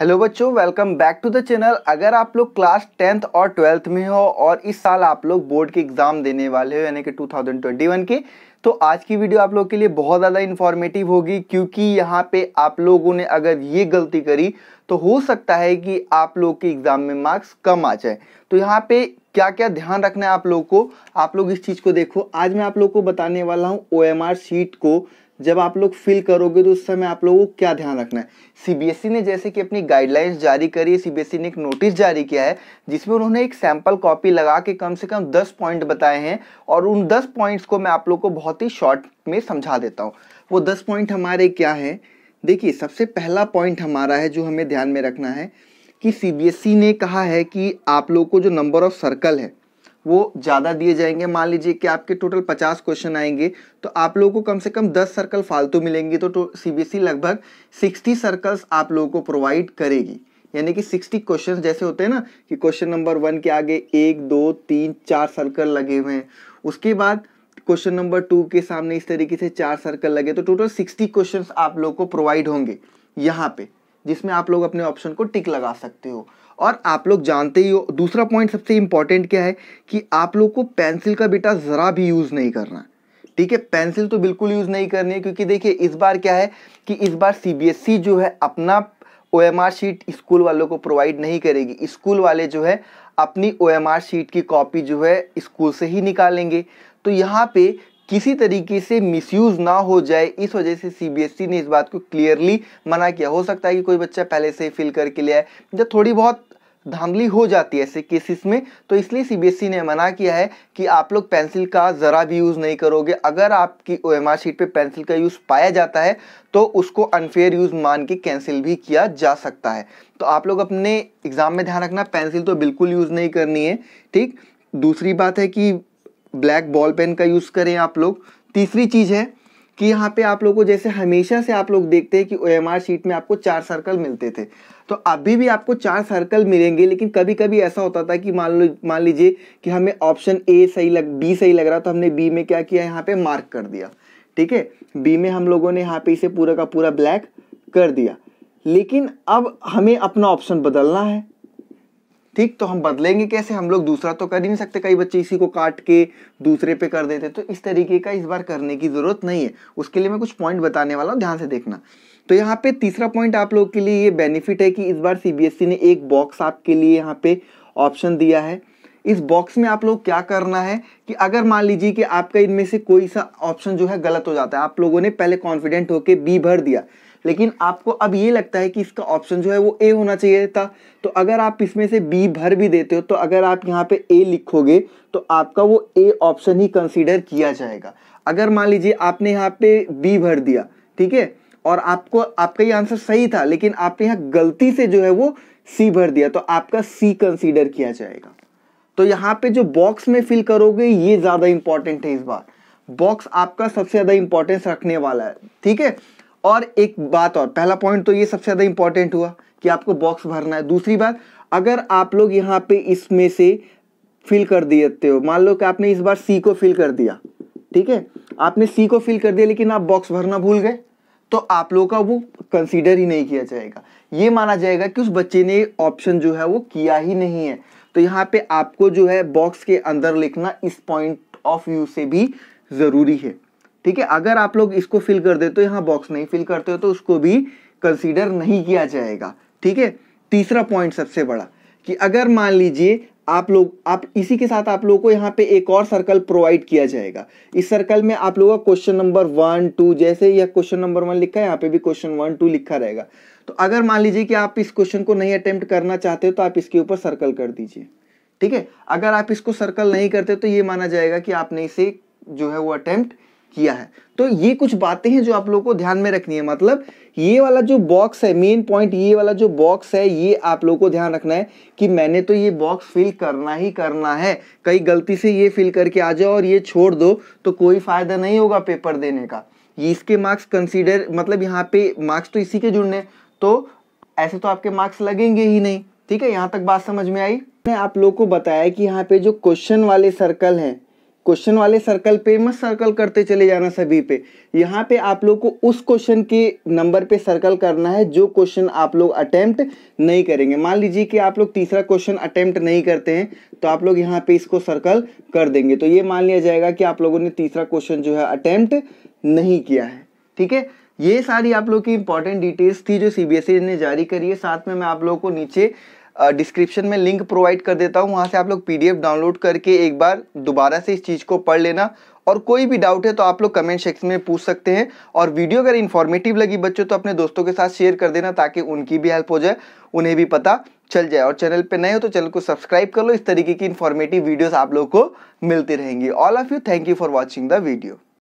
hello बच्चों welcome back to the channel अगर आप लोग क्लास टेंथ और ट्वेल्थ में हो और इस साल आप लोग बोर्ड के एग्ज़ाम देने वाले हो यानी कि 2021 के तो आज की वीडियो आप लोग के लिए बहुत ज़्यादा इन्फॉर्मेटिव होगी क्योंकि यहाँ पे आप लोगों ने अगर ये गलती करी तो हो सकता है कि आप लोग के एग्ज़ाम में मार्क्स कम आ जाए तो यहाँ पे क्या क्या ध्यान रखना है आप लोग को आप लोग इस चीज़ को देखो आज मैं आप लोग को बताने वाला हूँ ओ शीट को जब आप लोग फिल करोगे तो उस समय आप लोगों को क्या ध्यान रखना है सीबीएसई e ने जैसे कि अपनी गाइडलाइंस जारी करी सीबीएसई e ने एक नोटिस जारी किया है जिसमें उन्होंने एक सैंपल कॉपी लगा के कम से कम दस पॉइंट बताए हैं और उन दस पॉइंट्स को मैं आप लोग को बहुत ही शॉर्ट में समझा देता हूँ वो दस पॉइंट हमारे क्या है देखिए सबसे पहला पॉइंट हमारा है जो हमें ध्यान में रखना है कि सी e ने कहा है कि आप लोग को जो नंबर ऑफ सर्कल है वो ज़्यादा दिए जाएंगे मान लीजिए कि आपके टोटल पचास क्वेश्चन आएंगे तो आप लोगों को कम से कम दस सर्कल फालतू मिलेंगे तो सीबीएसई e लगभग सिक्सटी सर्कल्स आप लोगों को प्रोवाइड करेगी यानी कि सिक्सटी क्वेश्चन जैसे होते हैं ना कि क्वेश्चन नंबर वन के आगे एक दो तीन चार सर्कल लगे हुए हैं उसके बाद क्वेश्चन नंबर टू के सामने इस तरीके से चार सर्कल लगे तो टोटल सिक्सटी क्वेश्चन आप लोग को प्रोवाइड होंगे यहाँ पे जिसमें आप लोग अपने ऑप्शन को टिक लगा सकते हो और आप लोग जानते ही हो दूसरा पॉइंट सबसे इम्पॉर्टेंट क्या है कि आप लोग को पेंसिल का बेटा ज़रा भी यूज़ नहीं करना ठीक है पेंसिल तो बिल्कुल यूज़ नहीं करनी है क्योंकि देखिए इस बार क्या है कि इस बार सी e जो है अपना O M R sheet school वालों को प्रोवाइड नहीं करेगी स्कूल वाले जो है अपनी ओ एम आर शीट की कॉपी जो है स्कूल से ही निकालेंगे तो यहाँ पे किसी तरीके से मिसयूज ना हो जाए इस वजह से सीबीएसई e ने इस बात को क्लियरली मना किया हो सकता है कि कोई बच्चा पहले से ही फिल करके ले आए जब थोड़ी बहुत धांधली हो जाती है ऐसे केसेस में तो इसलिए सीबीएसई e ने मना किया है कि आप लोग पेंसिल का ज़रा भी यूज़ नहीं करोगे अगर आपकी ओ एम शीट पे पेंसिल का यूज़ पाया जाता है तो उसको अनफेयर यूज़ मान के कैंसिल भी किया जा सकता है तो आप लोग अपने एग्ज़ाम में ध्यान रखना पेंसिल तो बिल्कुल यूज़ नहीं करनी है ठीक दूसरी बात है कि ब्लैक बॉल पेन का यूज़ करें आप लोग तीसरी चीज़ है कि यहाँ पे आप लोगों को जैसे हमेशा से आप लोग देखते हैं कि ओ शीट में आपको चार सर्कल मिलते थे तो अभी भी आपको चार सर्कल मिलेंगे लेकिन कभी कभी ऐसा होता था कि मान लो मान लीजिए कि हमें ऑप्शन ए सही लग बी सही लग रहा तो हमने बी में क्या किया यहाँ पे मार्क कर दिया ठीक है बी में हम लोगों ने यहाँ पे इसे पूरा का पूरा ब्लैक कर दिया लेकिन अब हमें अपना ऑप्शन बदलना है ठीक तो हम बदलेंगे कैसे हम लोग दूसरा तो कर ही नहीं सकते कई बच्चे इसी को काट के दूसरे पे कर देते तो इस तरीके का इस बार करने की ज़रूरत नहीं है उसके लिए मैं कुछ पॉइंट बताने वाला हूँ ध्यान से देखना तो यहाँ पे तीसरा पॉइंट आप लोग के लिए ये बेनिफिट है कि इस बार सी e ने एक बॉक्स आपके लिए यहाँ पे ऑप्शन दिया है इस बॉक्स में आप लोग क्या करना है कि अगर मान लीजिए कि आपका इनमें से कोई सा ऑप्शन जो है गलत हो जाता है आप लोगों ने पहले कॉन्फिडेंट होकर बी भर दिया लेकिन आपको अब ये लगता है कि इसका ऑप्शन जो है वो ए होना चाहिए था तो अगर आप इसमें से बी भर भी देते हो तो अगर आप यहाँ पे ए लिखोगे तो आपका वो ए ऑप्शन ही कंसीडर किया जाएगा अगर मान लीजिए आपने यहाँ पे बी भर दिया ठीक है और आपको आपका ये आंसर सही था लेकिन आपने यहाँ गलती से जो है वो सी भर दिया तो आपका सी कंसिडर किया जाएगा तो यहाँ पे जो बॉक्स में फिल करोगे ये ज़्यादा इंपॉर्टेंट है इस बार बॉक्स आपका सबसे ज़्यादा इंपॉर्टेंस रखने वाला है ठीक है और एक बात और पहला पॉइंट तो ये सबसे ज़्यादा इंपॉर्टेंट हुआ कि आपको बॉक्स भरना है दूसरी बात अगर आप लोग यहाँ पे इसमें से फिल कर देते हो मान लो कि आपने इस बार सी को फिल कर दिया ठीक है आपने सी को फिल कर दिया लेकिन आप बॉक्स भरना भूल गए तो आप लोगों का वो कंसीडर ही नहीं किया जाएगा ये माना जाएगा कि उस बच्चे ने ऑप्शन जो है वो किया ही नहीं है तो यहाँ पे आपको जो है बॉक्स के अंदर लिखना इस पॉइंट ऑफ व्यू से भी ज़रूरी है ठीक है अगर आप लोग इसको फिल कर देते हो यहाँ बॉक्स नहीं फिल करते हो तो उसको भी कंसीडर नहीं किया जाएगा ठीक है तीसरा पॉइंट सबसे बड़ा कि अगर मान लीजिए आप लोग आप इसी के साथ आप लोगों को यहाँ पे एक और सर्कल प्रोवाइड किया जाएगा इस सर्कल में आप लोगों का क्वेश्चन नंबर वन टू जैसे या क्वेश्चन नंबर वन लिखा है यहाँ पे भी क्वेश्चन वन टू लिखा रहेगा तो अगर मान लीजिए कि आप इस क्वेश्चन को नहीं अटेम्प्ट करना चाहते हो तो आप इसके ऊपर सर्कल कर दीजिए ठीक है अगर आप इसको सर्कल नहीं करते तो ये माना जाएगा कि आपने इसे जो है वो अटेम्प्ट किया है तो ये कुछ बातें हैं जो आप लोगों को ध्यान में रखनी है मतलब ये वाला जो बॉक्स है मेन पॉइंट ये वाला जो बॉक्स है ये आप लोगों को ध्यान रखना है कि मैंने तो ये बॉक्स फिल करना ही करना है कई गलती से ये फिल करके आ जाओ और ये छोड़ दो तो कोई फायदा नहीं होगा पेपर देने का ये इसके मार्क्स कंसिडर मतलब यहाँ पे मार्क्स तो इसी के जुड़ने तो ऐसे तो आपके मार्क्स लगेंगे ही नहीं ठीक है यहाँ तक बात समझ में आई मैंने आप लोगों को बताया कि यहाँ पे जो क्वेश्चन वाले सर्कल हैं क्वेश्चन वाले सर्कल पे मत सर्कल करते चले जाना सभी पे यहाँ पे आप लोग को उस क्वेश्चन के नंबर पे सर्कल करना है जो क्वेश्चन आप लोग अटेम्प्ट नहीं करेंगे मान लीजिए कि आप लोग तीसरा क्वेश्चन अटेम्प्ट नहीं करते हैं तो आप लोग यहाँ पे इसको सर्कल कर देंगे तो ये मान लिया जाएगा कि आप लोगों ने तीसरा क्वेश्चन जो है अटैम्प्ट नहीं किया है ठीक है ये सारी आप लोग की इंपॉर्टेंट डिटेल्स थी जो सी e ने जारी करी है साथ में मैं आप लोगों को नीचे डिस्क्रिप्शन में लिंक प्रोवाइड कर देता हूँ वहाँ से आप लोग पीडीएफ डाउनलोड करके एक बार दोबारा से इस चीज़ को पढ़ लेना और कोई भी डाउट है तो आप लोग कमेंट सेक्शन में पूछ सकते हैं और वीडियो अगर इन्फॉर्मेटिव लगी बच्चों तो अपने दोस्तों के साथ शेयर कर देना ताकि उनकी भी हेल्प हो जाए उन्हें भी पता चल जाए और चैनल पे नए हो तो चैनल को सब्सक्राइब कर लो इस तरीके की इन्फॉर्मेटिव वीडियोस आप लोग को मिलती रहेंगी all of you thank you for watching the video